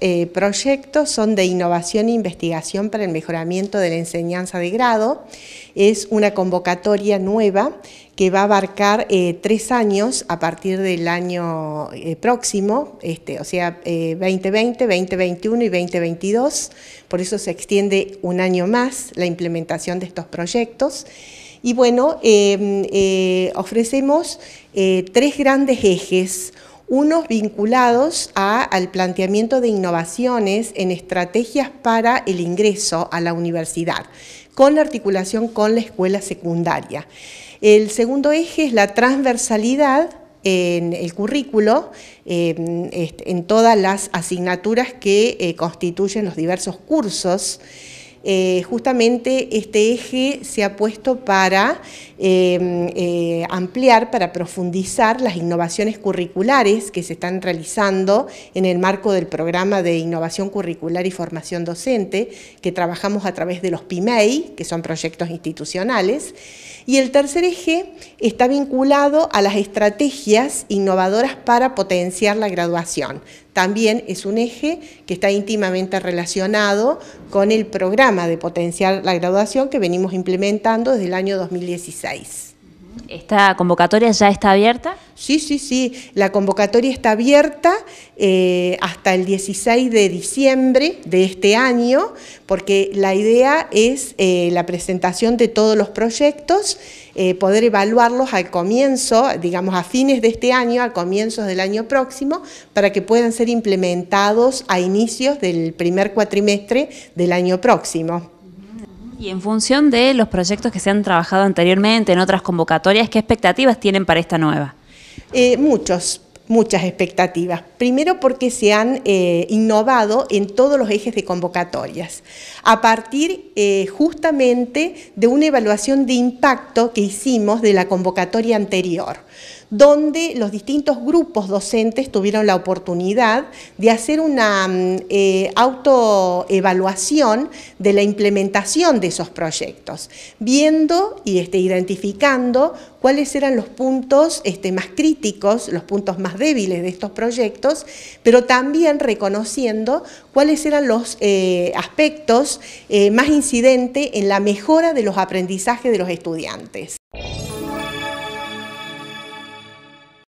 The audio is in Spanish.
Eh, proyectos son de innovación e investigación para el mejoramiento de la enseñanza de grado. Es una convocatoria nueva que va a abarcar eh, tres años a partir del año eh, próximo, este, o sea, 2020, 2021 y 2022. Por eso se extiende un año más la implementación de estos proyectos. Y bueno, em, ofrecemos tres grandes ejes unos vinculados al planteamiento de innovaciones en estrategias para el ingreso a la universidad, con la articulación con la escuela secundaria. El segundo eje es la transversalidad en el currículo, en todas las asignaturas que eh, constituyen los diversos cursos, eh, justamente este eje se ha puesto para em, eh, ampliar, para profundizar las innovaciones curriculares que se están realizando en el marco del programa de innovación curricular y formación docente que trabajamos a través de los PIMEI, e que son proyectos institucionales, y el tercer eje está vinculado a las estrategias innovadoras para potenciar la graduación. También es un eje que está íntimamente relacionado con el programa de potenciar la graduación que venimos implementando desde el año 2016. ¿Esta convocatoria ya está abierta? Sí, sí, sí, la convocatoria está abierta eh, hasta el 16 de diciembre de este año, porque la idea es eh, la presentación de todos los proyectos, eh, poder evaluarlos al comienzo, digamos a fines de este año, a comienzos del año próximo, para que puedan ser implementados a inicios del primer cuatrimestre del año próximo. Y en función de los proyectos que se han trabajado anteriormente en otras convocatorias, ¿qué expectativas tienen para esta nueva? Eh, muchos, muchas expectativas. Primero porque se han eh, innovado en todos los ejes de convocatorias, a partir eh, justamente de una evaluación de impacto que hicimos de la convocatoria anterior donde los distintos grupos docentes tuvieron la oportunidad de hacer una mm, eh, autoevaluación de la implementación de esos proyectos, viendo y este, identificando cuáles eran los puntos este, más críticos, los puntos más débiles de estos proyectos, pero también reconociendo cuáles eran los eh, aspectos eh, más incidentes en la mejora de los aprendizajes de los estudiantes.